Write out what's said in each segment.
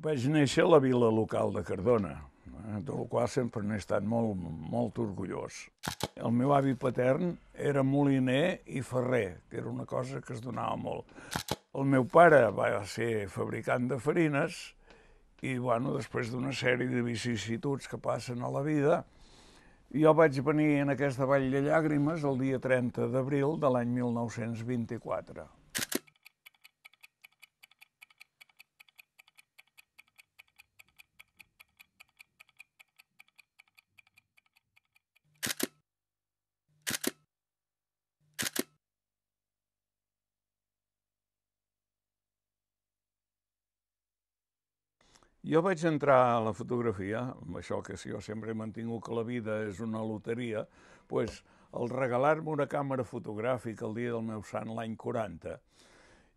vaig néixer a la vila local de Cardona, eh, del qual sempre n'he estat molt, molt orgullós. El meu avi patern era moliner i ferrer, que era una cosa que es donava molt. El meu pare va ser fabricant de farines i, bueno, després d'una sèrie de vicissituds que passen a la vida, jo vaig venir en aquesta Vall de Llàgrimes el dia 30 d'abril de l'any 1924. Jo vaig entrar a la fotografia, amb això que si jo sempre he mantingut que la vida és una loteria, doncs el regalar-me una càmera fotogràfica el dia del meu sant l'any 40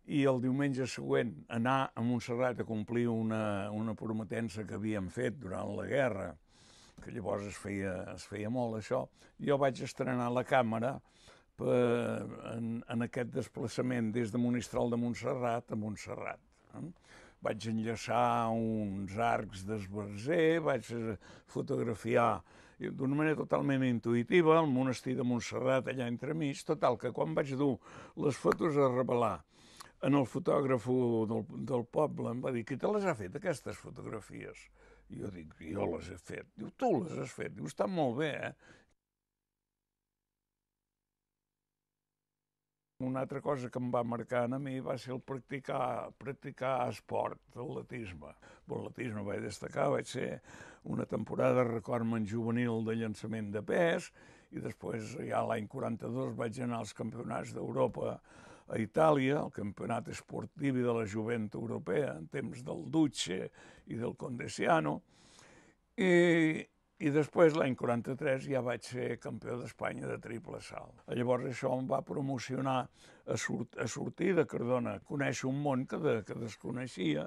i el diumenge següent anar a Montserrat a complir una, una prometença que havíem fet durant la guerra, que llavors es feia, es feia molt això, jo vaig estrenar la càmera per, en, en aquest desplaçament des de Monistrol de Montserrat a Montserrat. Eh? vaig enllaçar uns arcs d'esbarzer, vaig fotografiar d'una manera totalment intuïtiva el monestir de Montserrat allà entre mig, total, que quan vaig dur les fotos a revelar en el fotògraf del, del poble em va dir, qui te les ha fet, aquestes fotografies? I jo dic, jo les he fet. Diu, tu les has fet. Diu, està molt bé, eh? Una altra cosa que em va marcar a mi va ser el practicar, practicar esport, atletisme. L'atletisme vaig destacar, vaig ser una temporada record recordman juvenil de llançament de pes i després ja l'any 42 vaig anar als campionats d'Europa a Itàlia, el campionat esportiu de la jovent europea en temps del Duce i del Condesiano, i, i després, l'any 43, ja vaig ser campió d'Espanya de triple salt. Llavors això em va promocionar a, sort, a sortir de Cardona, conèixer un món que, de, que desconeixia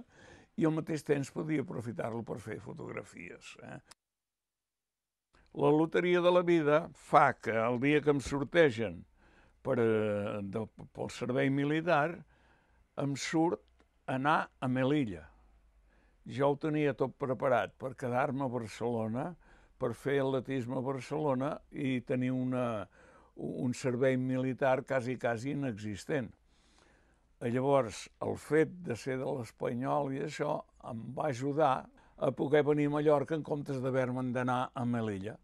i al mateix temps podia aprofitar-lo per fer fotografies. Eh? La loteria de la vida fa que el dia que em sortegen per, eh, de, pel servei militar em surt anar a Melilla. Jo ho tenia tot preparat per quedar-me a Barcelona per fer atletisme a Barcelona i tenir una, un servei militar quasi, quasi inexistent. Llavors, el fet de ser de l'Espanyol i això em va ajudar a poder venir a Mallorca en comptes d'haver-me'n d'anar a Melilla.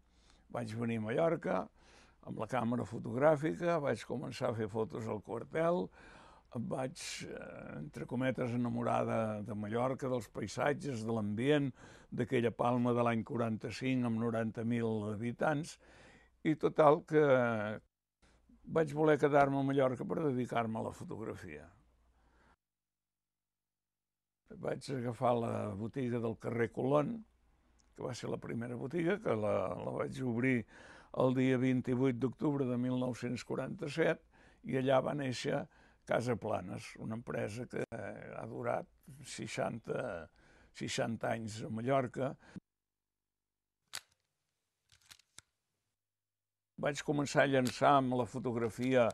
Vaig venir a Mallorca amb la càmera fotogràfica, vaig començar a fer fotos al quartel, em vaig, eh, entre cometes, enamorada de, de Mallorca, dels paisatges, de l'ambient, d'aquella Palma de l'any 45 amb 90.000 habitants, i total que vaig voler quedar-me a Mallorca per dedicar-me a la fotografia. Vaig agafar la botiga del carrer Colón, que va ser la primera botiga, que la, la vaig obrir el dia 28 d'octubre de 1947, i allà va néixer Casa Planes, una empresa que ha durat 60, 60 anys a Mallorca. Vaig començar a llançar amb la fotografia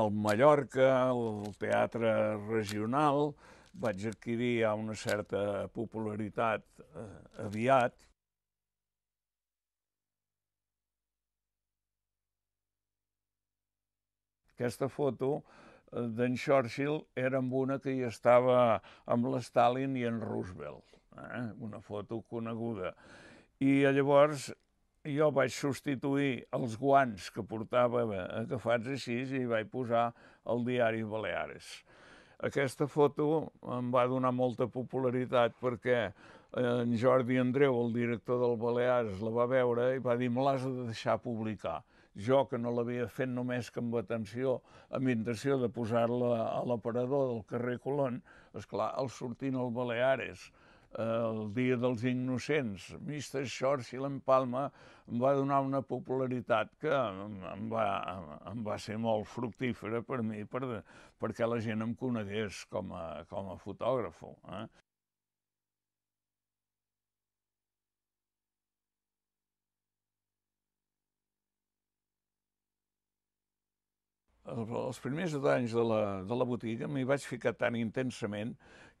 al Mallorca, al teatre regional, vaig adquirir ja una certa popularitat eh, aviat. Aquesta foto d'en Churchill era amb una que hi estava amb l'Stalin i en Roosevelt, eh? una foto coneguda. I eh, llavors jo vaig substituir els guants que portava eh, agafats així i vaig posar el diari Baleares. Aquesta foto em va donar molta popularitat perquè eh, en Jordi Andreu, el director del Balears, la va veure i va dir me l'has de deixar publicar jo que no l'havia fet només que amb atenció, amb intenció de posar-la a l'aparador del carrer Colón, és clar, sortint al Baleares, el Dia dels Innocents, Mr. Shorts i l'Empalma em va donar una popularitat que em va, em va ser molt fructífera per mi, per, perquè la gent em conegués com a, com a fotògrafo. Eh? els primers anys de la, de la botiga m'hi vaig ficar tan intensament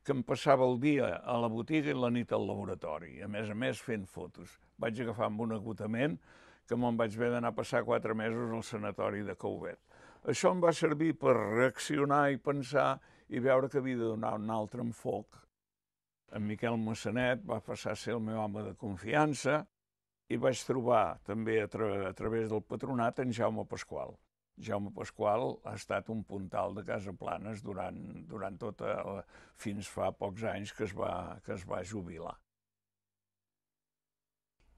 que em passava el dia a la botiga i la nit al laboratori, a més a més fent fotos. Vaig agafar amb un agotament que me'n vaig haver d'anar a passar quatre mesos al sanatori de Couvet. Això em va servir per reaccionar i pensar i veure que havia de donar un altre enfoc. En Miquel Massanet va passar a ser el meu home de confiança i vaig trobar també a, tra a través del patronat en Jaume Pasqual. Jaume Pasqual ha estat un puntal de Casa Planes durant, durant tot el, eh, fins fa pocs anys que es va, que es va jubilar.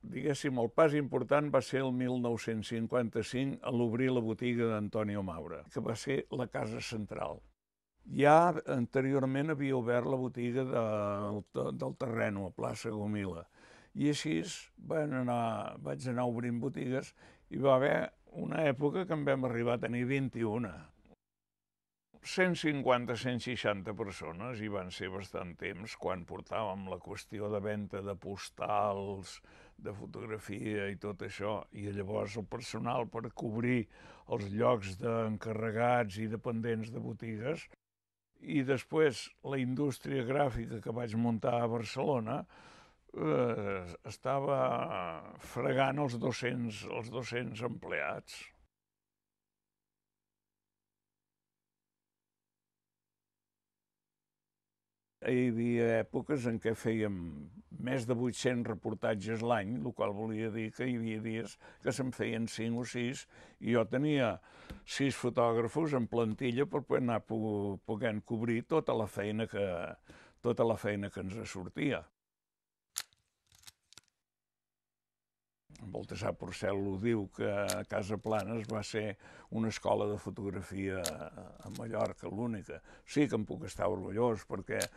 Diguéssim, el pas important va ser el 1955 a l'obrir la botiga d'Antonio Maura, que va ser la casa central. Ja anteriorment havia obert la botiga de, del, del terreno, a plaça Gomila, i així van anar, vaig anar obrint botigues i va haver una època que en vam arribar a tenir 21. 150-160 persones i van ser bastant temps quan portàvem la qüestió de venda de postals, de fotografia i tot això. I llavors el personal per cobrir els llocs d'encarregats i dependents de botigues i després la indústria gràfica que vaig muntar a Barcelona eh, estava fregant els 200, els 200 empleats. Hi havia èpoques en què fèiem més de 800 reportatges l'any, el qual volia dir que hi havia dies que se'n feien 5 o 6, i jo tenia 6 fotògrafos en plantilla per poder anar poguent cobrir tota la feina que, tota la feina que ens sortia. Baltasar Porcel ho diu, que a Casa Planes va ser una escola de fotografia a Mallorca, l'única. Sí que em puc estar orgullós, perquè eh,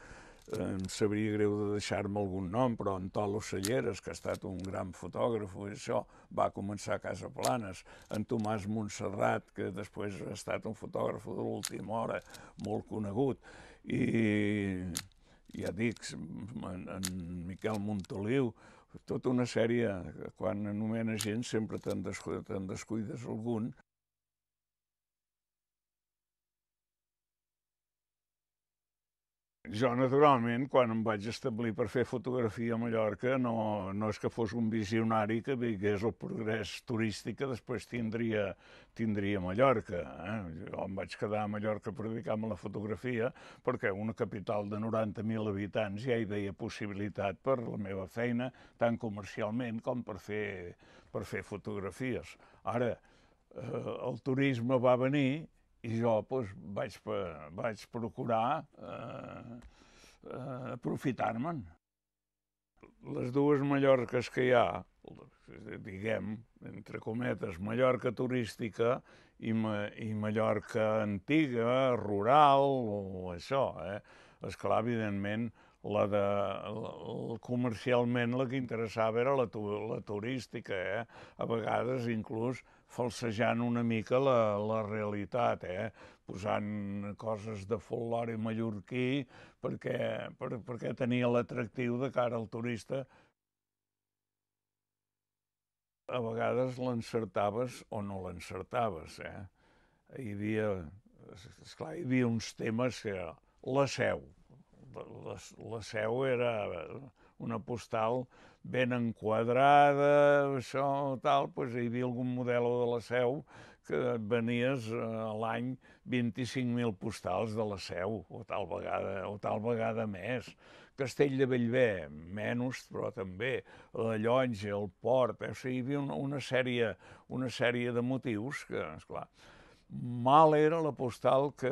em sabria greu de deixar-me algun nom, però Antolo Celleres, que ha estat un gran fotògraf, i això va començar a Casa Planes, en Tomàs Montserrat, que després ha estat un fotògraf de l'última hora, molt conegut, i ja dic, en, en Miquel Montoliu, tota una sèrie, quan anomena gent sempre te'n descuides, te descuides algun, Jo, naturalment, quan em vaig establir per fer fotografia a Mallorca, no, no és que fos un visionari que vingués el progrés turístic que després tindria, tindria Mallorca. Eh? Jo em vaig quedar a Mallorca per dedicar-me a la fotografia perquè una capital de 90.000 habitants ja hi veia possibilitat per la meva feina, tant comercialment com per fer, per fer fotografies. Ara, eh, el turisme va venir i jo doncs, vaig, vaig procurar eh, eh, aprofitar-me'n. Les dues Mallorques que hi ha, diguem, entre cometes, Mallorca turística i, ma, i Mallorca antiga, rural, o això, eh? Esclar, evidentment, la de, la, comercialment la que interessava era la, tu, la turística, eh? a vegades inclús falsejant una mica la, la realitat, eh? posant coses de folklore mallorquí perquè, per, perquè tenia l'atractiu de cara al turista. A vegades l'encertaves o no l'encertaves. Eh? Hi havia, esclar, hi havia uns temes que la seu, la, la seu era una postal ben enquadrada, això, tal, doncs hi havia algun model de la seu que venies a eh, l'any 25.000 postals de la seu, o tal vegada, o tal vegada més. Castell de Bellver, menys, però també la Llonja, el Port, eh? o sigui, hi havia una, una, sèrie, una sèrie de motius que, esclar, clar Mal era la postal que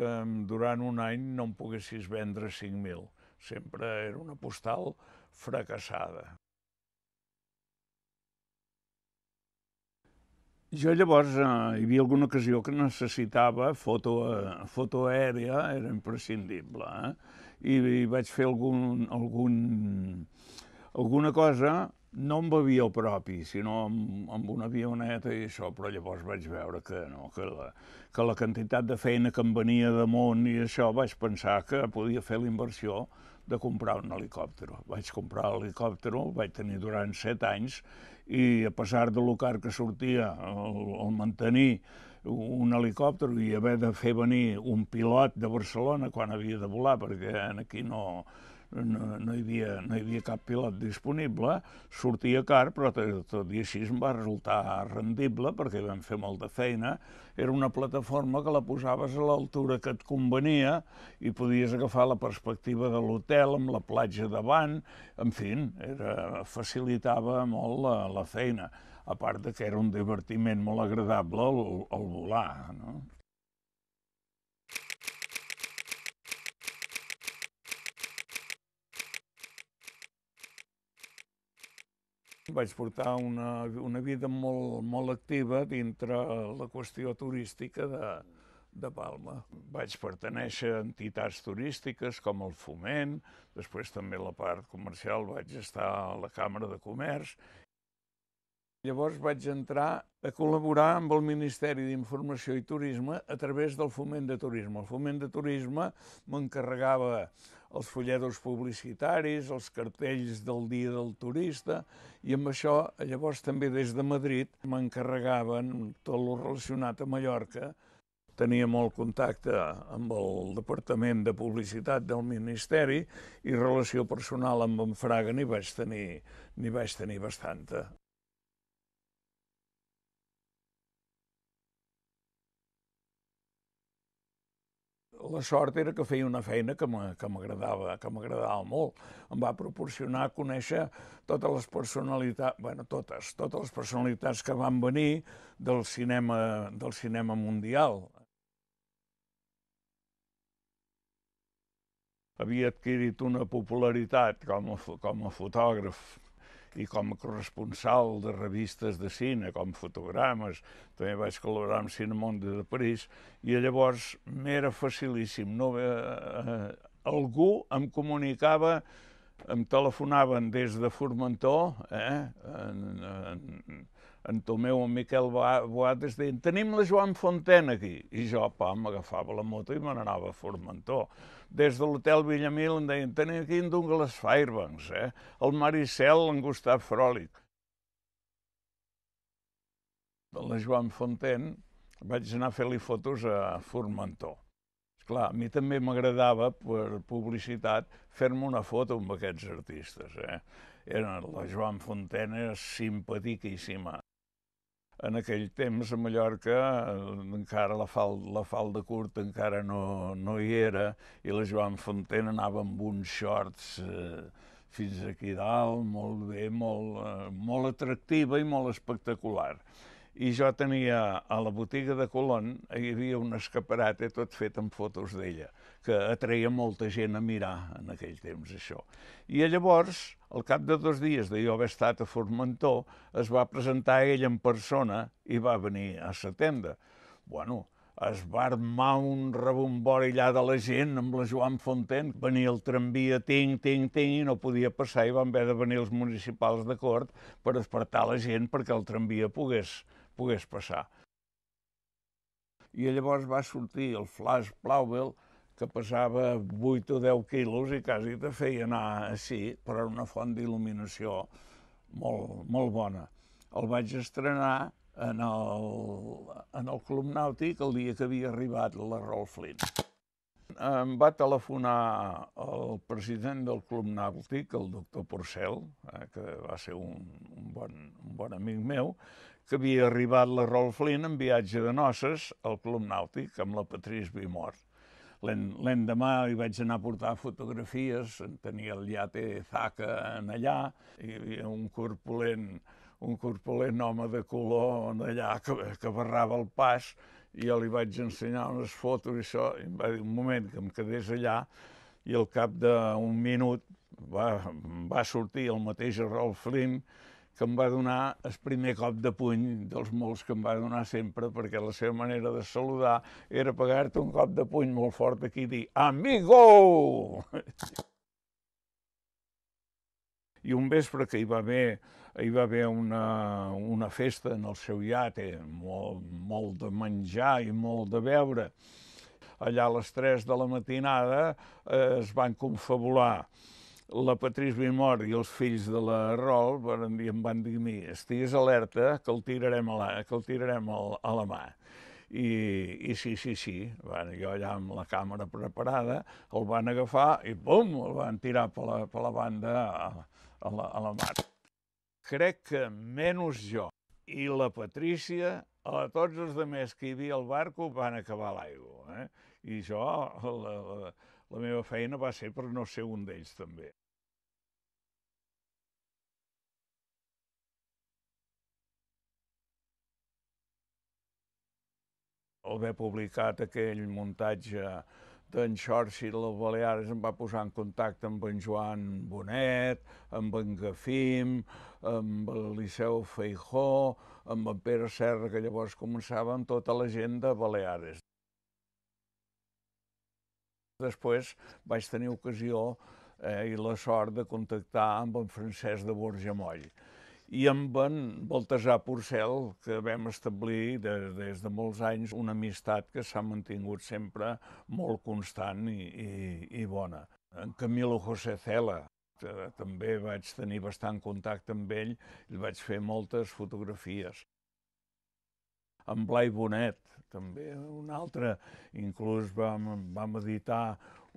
durant un any no em poguessis vendre 5.000. Sempre era una postal fracassada. Jo llavors eh, hi havia alguna ocasió que necessitava foto, eh, foto aèria, era imprescindible, eh? I, i vaig fer algun, algun, alguna cosa no amb avió propi, sinó amb, amb una avioneta i això, però llavors vaig veure que no, que la, que la quantitat de feina que em venia damunt i això, vaig pensar que podia fer la inversió de comprar un helicòpter. Vaig comprar l'helicòpter, vaig tenir durant set anys, i a pesar de lo car que sortia el, el mantenir un helicòpter i haver de fer venir un pilot de Barcelona quan havia de volar, perquè aquí no, no, no, hi havia, no hi havia cap pilot disponible, sortia car, però tot i així em va resultar rendible perquè vam fer molta feina. Era una plataforma que la posaves a l'altura que et convenia i podies agafar la perspectiva de l'hotel amb la platja davant, en fi, era, facilitava molt la, la feina a part de que era un divertiment molt agradable el, el volar. No? Vaig portar una, una vida molt, molt activa dintre la qüestió turística de, de Palma. Vaig pertenèixer a entitats turístiques com el Foment, després també la part comercial vaig estar a la Càmera de Comerç Llavors vaig entrar a col·laborar amb el Ministeri d'Informació i Turisme a través del Foment de Turisme. El Foment de Turisme m'encarregava els folletos publicitaris, els cartells del Dia del Turista, i amb això llavors també des de Madrid m'encarregaven tot el relacionat a Mallorca. Tenia molt contacte amb el Departament de Publicitat del Ministeri i relació personal amb en Fraga n'hi vaig tenir, vaig tenir bastanta. la sort era que feia una feina que m'agradava que m'agradava molt. Em va proporcionar conèixer totes les personalitats, bueno, totes, totes les personalitats que van venir del cinema, del cinema mundial. Havia adquirit una popularitat com a, com a fotògraf i com a corresponsal de revistes de cine, com fotogrames, també vaig col·laborar amb Cinemonde de París, i llavors m'era facilíssim. No, eh, eh, algú em comunicava em telefonaven des de Formentor, eh, en, en, en Tomeu o en Miquel Boates deien tenim la Joan Fonten aquí. I jo, pam, m'agafava la moto i me n'anava a Formentor. Des de l'hotel Villamil em deien tenim aquí en Douglas Fairbanks, eh? el Maricel, en Gustaf Frolic. De la Joan Fonten vaig anar a fer-li fotos a Formentor. Clar, a mi també m'agradava, per publicitat, fer-me una foto amb aquests artistes. Eh? Era, la Joan Fontena, simpatiquíssima en aquell temps a Mallorca eh, encara la, fal, la falda curta encara no, no hi era i la Joan Fonten anava amb uns shorts eh, fins aquí dalt, molt bé, molt, eh, molt atractiva i molt espectacular. I jo tenia, a la botiga de Colón, hi havia un escaparate tot fet amb fotos d'ella, que atreia molta gent a mirar en aquell temps, això. I llavors, al cap de dos dies de jo haver estat a Formentor, es va presentar ell en persona i va venir a la tenda. Bueno, es va armar un rebombor allà de la gent amb la Joan Fonten, Venia el tramvia, ting, ting, ting, i no podia passar i van haver de venir els municipals de Cort per despertar la gent perquè el tramvia pogués, pogués passar. I llavors va sortir el Flash Plauvel, que pesava 8 o 10 quilos i quasi te feia anar així, però era una font d'il·luminació molt, molt bona. El vaig estrenar en el, en el Club Nàutic el dia que havia arribat la Rolf Flynn. Em va telefonar el president del Club Nàutic, el doctor Porcel, eh, que va ser un, un, bon, un bon amic meu, que havia arribat la Rolf Flynn en viatge de noces al Club Nàutic amb la Patrice Bimort L'endemà hi vaig anar a portar fotografies, tenia el llate Zaca en allà, hi havia un corpulent, un corpulent home de color allà que, que barrava el pas i jo li vaig ensenyar unes fotos i això, i em va dir un moment que em quedés allà i al cap d'un minut va, va sortir el mateix Rolf Flynn, que em va donar el primer cop de puny dels molts que em va donar sempre, perquè la seva manera de saludar era pagar-te un cop de puny molt fort aquí i dir «Amigo!» I un vespre que hi va haver, hi va haver una, una festa en el seu iate, molt, molt de menjar i molt de beure, allà a les 3 de la matinada eh, es van confabular la Patrice Bimor i els fills de la Rol van dir, em van dir a mi, estigues alerta que el tirarem a la, que el tirarem a, la mà. I, i sí, sí, sí, bueno, jo allà amb la càmera preparada el van agafar i bum, el van tirar per la, per la banda a, a, la, a la mar. Crec que menys jo i la Patrícia, a tots els demés que hi havia al barco van acabar l'aigua. Eh? I jo, la, la, la meva feina va ser per no ser un d'ells també. haver publicat aquell muntatge d'en de les Balears em va posar en contacte amb en Joan Bonet, amb en Gafim, amb el Liceu Feijó, amb en Pere Serra, que llavors començava amb tota la gent de Baleares. Després vaig tenir ocasió eh, i la sort de contactar amb en Francesc de Borja Moll i amb en Baltasar Porcel, que vam establir de, des de molts anys una amistat que s'ha mantingut sempre molt constant i, i, i bona. En Camilo José Cela, que també vaig tenir bastant contacte amb ell, i vaig fer moltes fotografies. En Blai Bonet, també un altre, inclús vam, vam editar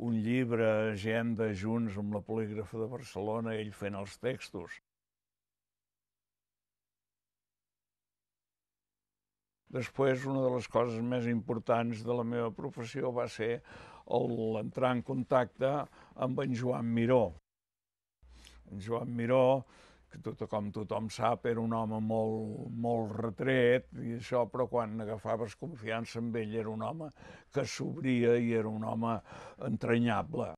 un llibre, Agenda, junts amb la Polígrafa de Barcelona, ell fent els textos. Després, una de les coses més importants de la meva professió va ser l'entrar en contacte amb en Joan Miró. En Joan Miró, que tot, com tothom sap, era un home molt, molt retret, i això, però quan agafaves confiança amb ell era un home que s'obria i era un home entranyable.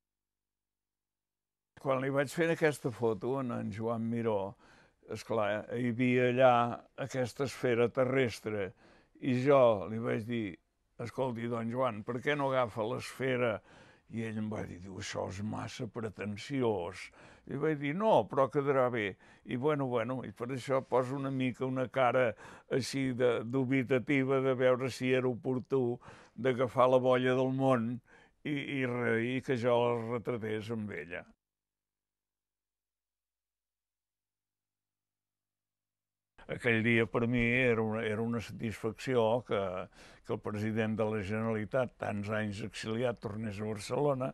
Quan li vaig fer aquesta foto, en, en Joan Miró, és clar, hi havia allà aquesta esfera terrestre i jo li vaig dir, escolti, don Joan, per què no agafa l'esfera? I ell em va dir, diu, això és massa pretensiós. I vaig dir, no, però quedarà bé. I bueno, bueno, i per això poso una mica una cara així de dubitativa de veure si era oportú d'agafar la bolla del món i, i, i que jo la retratés amb ella. aquell dia per mi era una, era una satisfacció que, que el president de la Generalitat, tants anys exiliat, tornés a Barcelona.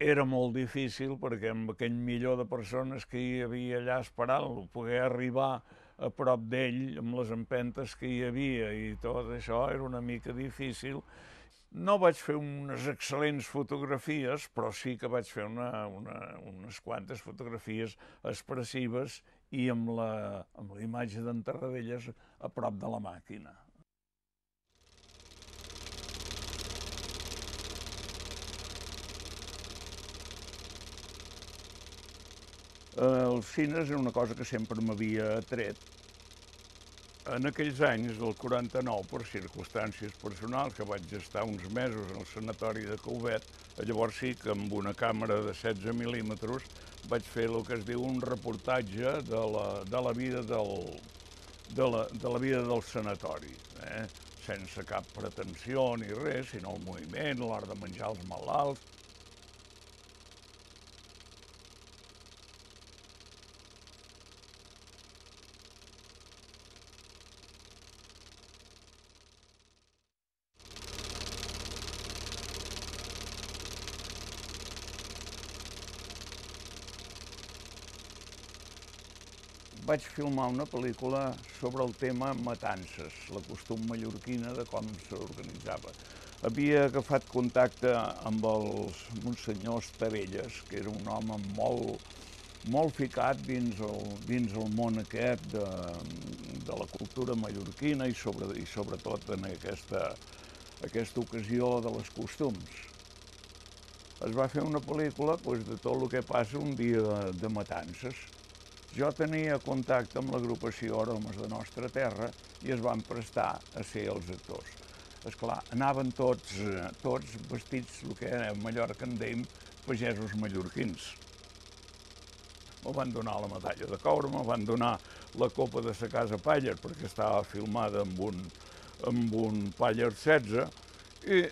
Era molt difícil perquè amb aquell millor de persones que hi havia allà esperant-lo, poder arribar a prop d'ell amb les empentes que hi havia i tot això era una mica difícil. No vaig fer unes excel·lents fotografies, però sí que vaig fer una, una, unes quantes fotografies expressives i amb la, amb la imatge d'en Tarradellas a prop de la màquina. Els cines era una cosa que sempre m'havia atret. En aquells anys, del 49, per circumstàncies personals, que vaig estar uns mesos en el sanatori de Couvet, llavors sí que amb una càmera de 16 mil·límetres vaig fer el que es diu un reportatge de la, de la, vida, del, de la, de la vida del sanatori, eh? sense cap pretensió ni res, sinó el moviment, l'hora de menjar els malalts, vaig filmar una pel·lícula sobre el tema matances, la costum mallorquina de com s'organitzava. Havia agafat contacte amb els monsenyors Tavelles, que era un home molt, molt ficat dins el, dins el món aquest de, de la cultura mallorquina i, sobre, i sobretot en aquesta, aquesta ocasió de les costums. Es va fer una pel·lícula pues, doncs, de tot el que passa un dia de, de matances, jo tenia contacte amb l'agrupació Aromes de Nostra Terra i es van prestar a ser els actors. És clar, anaven tots, eh, tots vestits, el que era Mallorca en dèiem, pagesos mallorquins. Me van donar la medalla de coure, me van donar la copa de sa casa Pàller, perquè estava filmada amb un, amb un Paller 16, i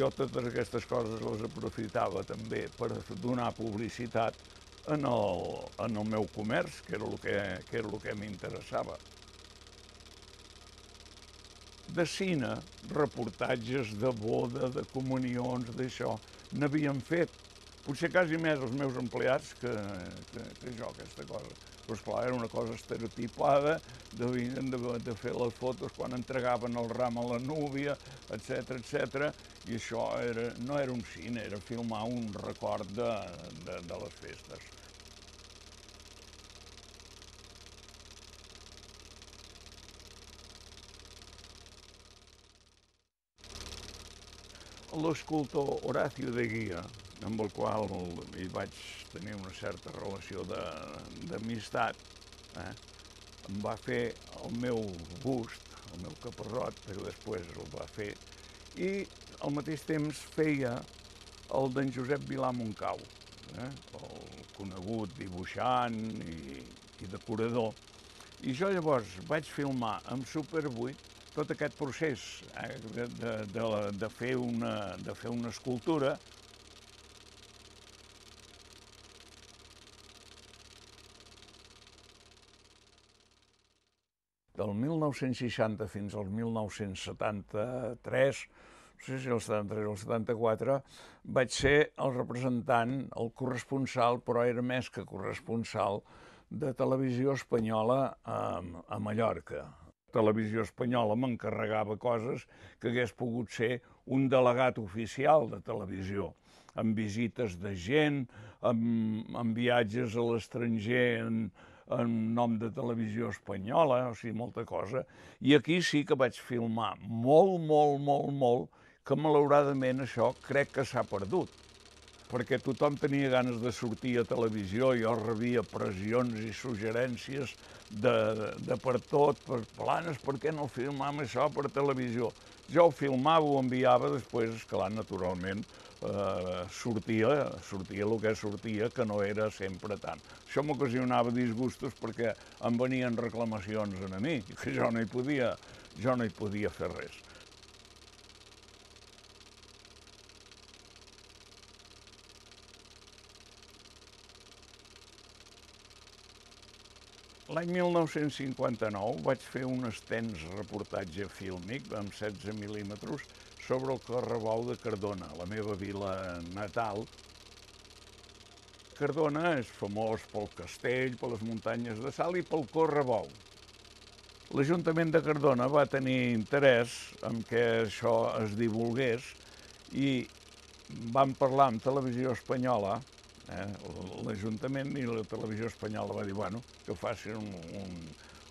jo totes aquestes coses les aprofitava també per donar publicitat en el, en el meu comerç, que era el que, que, era el que m'interessava. De cine, reportatges de boda, de comunions, d'això, n'havien fet. Potser quasi més els meus empleats que, que, que jo, aquesta cosa. Però, esclar, era una cosa estereotipada, devien de, de fer les fotos quan entregaven el ram a la núvia, etc etc. i això era, no era un cine, era filmar un record de, de, de les festes. l'escultor Horacio de Guia, amb el qual hi vaig tenir una certa relació d'amistat, eh? em va fer el meu bust, el meu caparrot, però després el va fer, i al mateix temps feia el d'en Josep Vilà Montcau, eh? el conegut dibuixant i, i decorador. I jo llavors vaig filmar amb Super 8 tot aquest procés eh, de, de, de, de, fer una, de fer una escultura del 1960 fins al 1973, no sé si el 73 o el 74, vaig ser el representant, el corresponsal, però era més que corresponsal, de televisió espanyola a, a Mallorca, Televisió Espanyola m'encarregava coses que hagués pogut ser un delegat oficial de televisió, amb visites de gent, amb, amb viatges a l'estranger en, en nom de televisió espanyola, o sigui, molta cosa. I aquí sí que vaig filmar molt, molt, molt, molt, que malauradament això crec que s'ha perdut perquè tothom tenia ganes de sortir a televisió, jo rebia pressions i suggerències de, de, de per tot, per planes, per què no filmam això per televisió? Jo ho filmava, ho enviava, després, esclar, naturalment, eh, sortia, sortia el que sortia, que no era sempre tant. Això m'ocasionava disgustos perquè em venien reclamacions a mi, que jo no hi podia, jo no hi podia fer res. L'any 1959 vaig fer un extens reportatge fílmic amb 16 mil·límetres sobre el Correbou de Cardona, la meva vila natal. Cardona és famós pel castell, per les muntanyes de sal i pel Correbou. L'Ajuntament de Cardona va tenir interès en que això es divulgués i vam parlar amb Televisió Espanyola Eh? L'Ajuntament i la televisió espanyola va dir bueno, que faci un, un,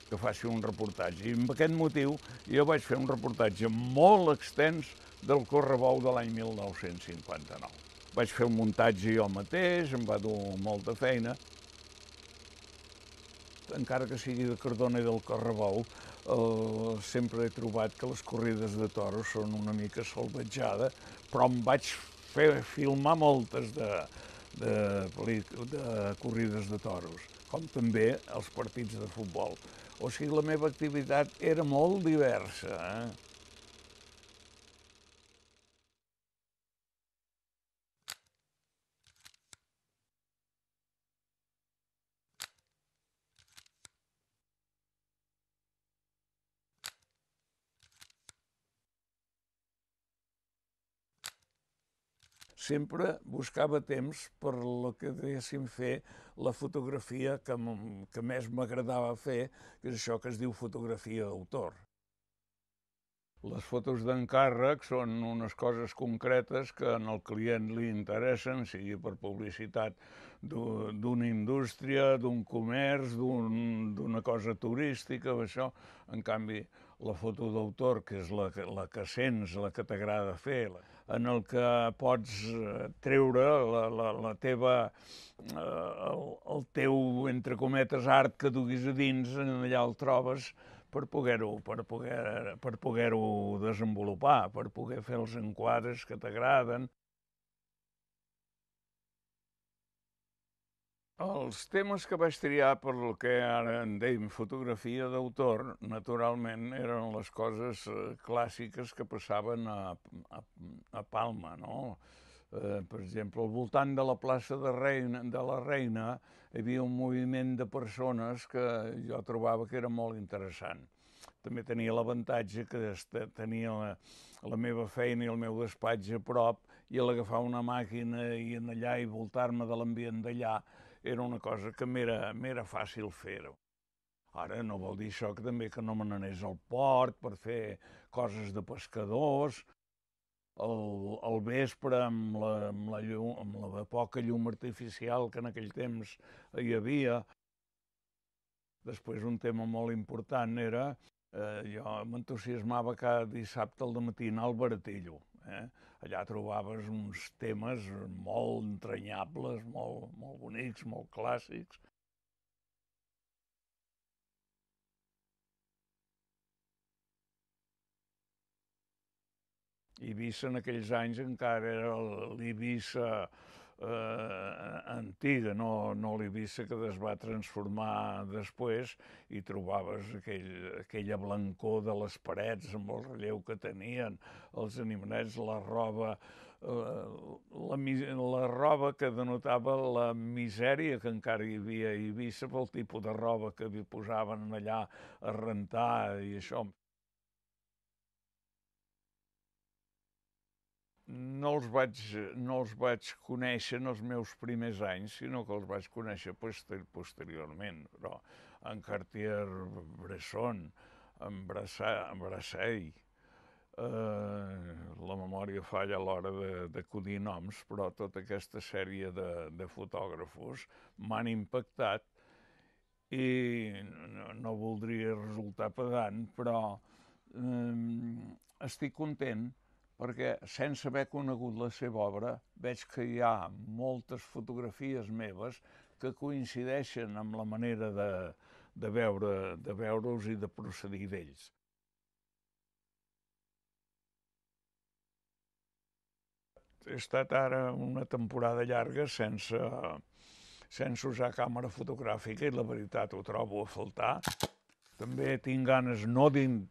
que faci un reportatge. I amb aquest motiu jo vaig fer un reportatge molt extens del correbou de l'any 1959. Vaig fer el muntatge jo mateix, em va dur molta feina. Encara que sigui de Cardona i del correbou, eh, sempre he trobat que les corrides de toros són una mica salvatjada, però em vaig fer filmar moltes de, de, de corrides de toros, com també els partits de futbol. O sigui, la meva activitat era molt diversa. Eh? sempre buscava temps per lo que diguéssim fer la fotografia que, que més m'agradava fer, que és això que es diu fotografia d'autor. Les fotos d'encàrrec són unes coses concretes que al client li interessen, sigui per publicitat d'una indústria, d'un comerç, d'una un, cosa turística, això. En canvi, la foto d'autor, que és la, la que sents, la que t'agrada fer, la, en el que pots eh, treure la, la, la teva, eh, el, el teu, entre cometes, art que duguis a dins, allà el trobes per poder-ho per poder, per poder desenvolupar, per poder fer els enquadres que t'agraden. Els temes que vaig triar per el que ara en deim fotografia d'autor, naturalment, eren les coses eh, clàssiques que passaven a, a, a Palma, no? Eh, per exemple, al voltant de la plaça de, Reina, de la Reina hi havia un moviment de persones que jo trobava que era molt interessant. També tenia l'avantatge que tenia la, la meva feina i el meu despatx a prop i l'agafar una màquina i en allà i voltar-me de l'ambient d'allà era una cosa que m'era fàcil fer-ho. Ara no vol dir això que també que no me n'anés al port per fer coses de pescadors. El, el vespre amb la, amb, la llum, amb la poca llum artificial que en aquell temps hi havia. Després un tema molt important era, eh, jo m'entusiasmava cada dissabte al matí anar al Baratillo. Eh? allà trobaves uns temes molt entranyables, molt, molt bonics, molt clàssics. Eivissa en aquells anys encara era l'Eivissa eh, antiga, no, no l'Eivissa que es va transformar després i trobaves aquell, aquella blancor de les parets amb el relleu que tenien, els animalets, la roba, eh, la, la roba que denotava la misèria que encara hi havia a Eivissa pel tipus de roba que hi posaven allà a rentar i això. no els, vaig, no els vaig conèixer en els meus primers anys, sinó que els vaig conèixer poster, posteriorment, però en Cartier-Bresson, en, Brassa, en Brassell, eh, la memòria falla a l'hora d'acudir noms, però tota aquesta sèrie de, de fotògrafos m'han impactat i no, no voldria resultar pedant, però eh, estic content perquè sense haver conegut la seva obra veig que hi ha moltes fotografies meves que coincideixen amb la manera de, de veure de veure'ls i de procedir d'ells. He estat ara una temporada llarga sense, sense usar càmera fotogràfica i la veritat ho trobo a faltar. També tinc ganes no dins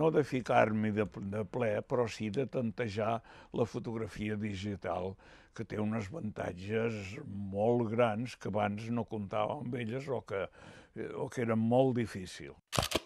no de ficar-m'hi de, de ple, però sí de tantejar la fotografia digital, que té uns avantatges molt grans que abans no comptava amb elles o que, eh, o que eren molt difícils.